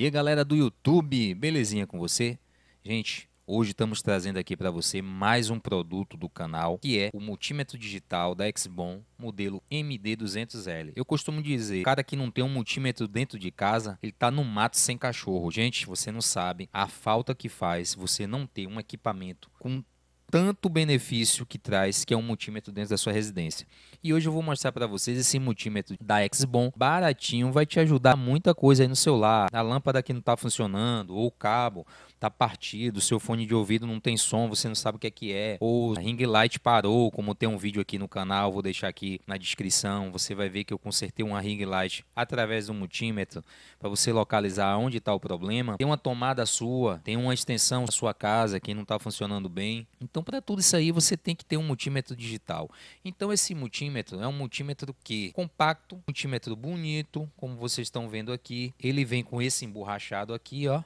E a galera do YouTube, belezinha com você? Gente, hoje estamos trazendo aqui para você mais um produto do canal, que é o multímetro digital da Xbon, modelo MD200L. Eu costumo dizer, cara que não tem um multímetro dentro de casa, ele tá no mato sem cachorro. Gente, você não sabe a falta que faz você não ter um equipamento com tanto benefício que traz, que é um multímetro dentro da sua residência. E hoje eu vou mostrar para vocês esse multímetro da Exbon baratinho, vai te ajudar muita coisa aí no seu lar. A lâmpada que não está funcionando, ou o cabo está partido, seu fone de ouvido não tem som, você não sabe o que é que é, ou a ring light parou, como tem um vídeo aqui no canal, vou deixar aqui na descrição, você vai ver que eu consertei uma ring light através do multímetro para você localizar onde está o problema. Tem uma tomada sua, tem uma extensão da sua casa que não está funcionando bem. Então então, para tudo isso aí, você tem que ter um multímetro digital. Então, esse multímetro é um multímetro que compacto, multímetro bonito, como vocês estão vendo aqui. Ele vem com esse emborrachado aqui, ó,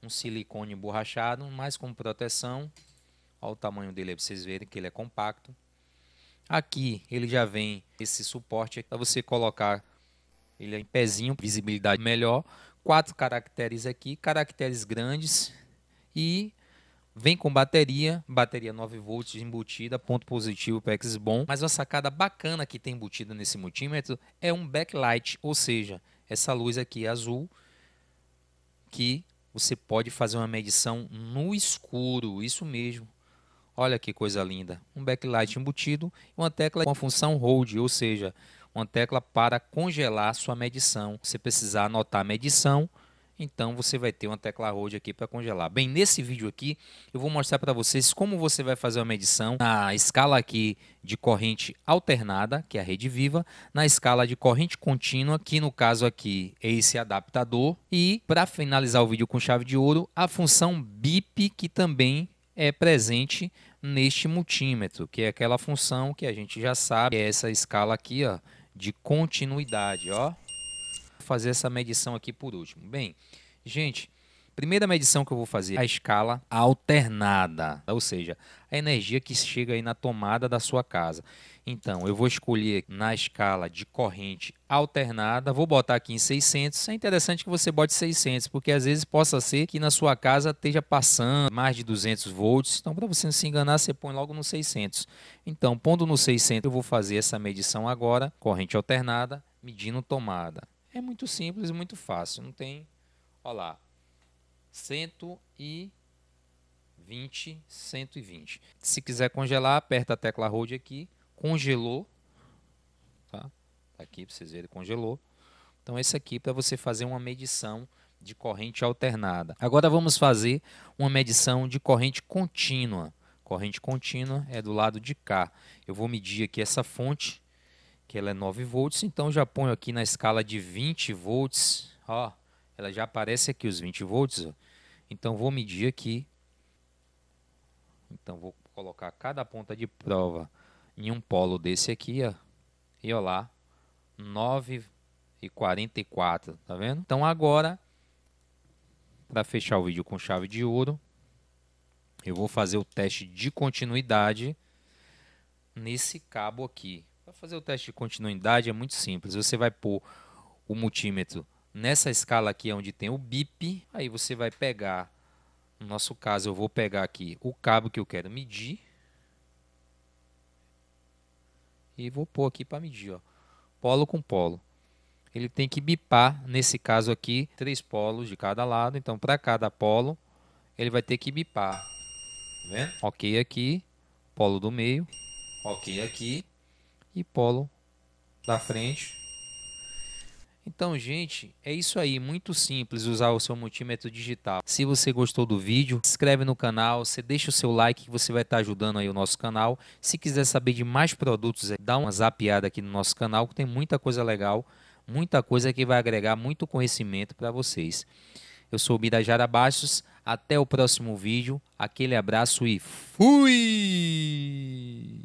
um silicone emborrachado, mas com proteção. Olha o tamanho dele para vocês verem que ele é compacto. Aqui ele já vem esse suporte para você colocar ele é em pezinho, visibilidade melhor. Quatro caracteres aqui, caracteres grandes e Vem com bateria, bateria 9 volts embutida, ponto positivo para bom. Mas uma sacada bacana que tem embutida nesse multímetro é um backlight, ou seja, essa luz aqui azul que você pode fazer uma medição no escuro, isso mesmo. Olha que coisa linda, um backlight embutido e uma tecla com a função hold, ou seja, uma tecla para congelar sua medição. Se precisar anotar a medição, então você vai ter uma tecla Hold aqui para congelar. Bem, nesse vídeo aqui eu vou mostrar para vocês como você vai fazer uma medição na escala aqui de corrente alternada, que é a rede viva, na escala de corrente contínua, que no caso aqui é esse adaptador, e para finalizar o vídeo com chave de ouro, a função BIP, que também é presente neste multímetro, que é aquela função que a gente já sabe, é essa escala aqui ó, de continuidade. Ó fazer essa medição aqui por último. Bem, gente, primeira medição que eu vou fazer é a escala alternada, ou seja, a energia que chega aí na tomada da sua casa. Então, eu vou escolher na escala de corrente alternada, vou botar aqui em 600. É interessante que você bote 600, porque às vezes possa ser que na sua casa esteja passando mais de 200 volts. Então, para você não se enganar, você põe logo no 600. Então, pondo no 600, eu vou fazer essa medição agora, corrente alternada, medindo tomada. É muito simples muito fácil. Não tem. Olha lá. 120, 120. Se quiser congelar, aperta a tecla Hold aqui. Congelou. Tá? tá aqui para vocês verem, congelou. Então, esse aqui para você fazer uma medição de corrente alternada. Agora vamos fazer uma medição de corrente contínua. Corrente contínua é do lado de cá. Eu vou medir aqui essa fonte que ela é 9 volts, então já ponho aqui na escala de 20 volts, ó, ela já aparece aqui os 20 volts, ó. então vou medir aqui, então vou colocar cada ponta de prova em um polo desse aqui, ó, e olha lá, 9,44, e tá vendo? Então agora, para fechar o vídeo com chave de ouro, eu vou fazer o teste de continuidade nesse cabo aqui. Para fazer o teste de continuidade é muito simples. Você vai pôr o multímetro nessa escala aqui onde tem o bip. Aí você vai pegar, no nosso caso eu vou pegar aqui o cabo que eu quero medir. E vou pôr aqui para medir, ó, polo com polo. Ele tem que bipar, nesse caso aqui, três polos de cada lado. Então, para cada polo, ele vai ter que bipar. Tá vendo? Ok aqui, polo do meio. Ok aqui, e polo da frente. Então, gente, é isso aí. Muito simples usar o seu multímetro digital. Se você gostou do vídeo, se inscreve no canal, você deixa o seu like que você vai estar ajudando aí o nosso canal. Se quiser saber de mais produtos, é, dá uma zapiada aqui no nosso canal que tem muita coisa legal, muita coisa que vai agregar muito conhecimento para vocês. Eu sou o Birajara Baixos. até o próximo vídeo. Aquele abraço e fui!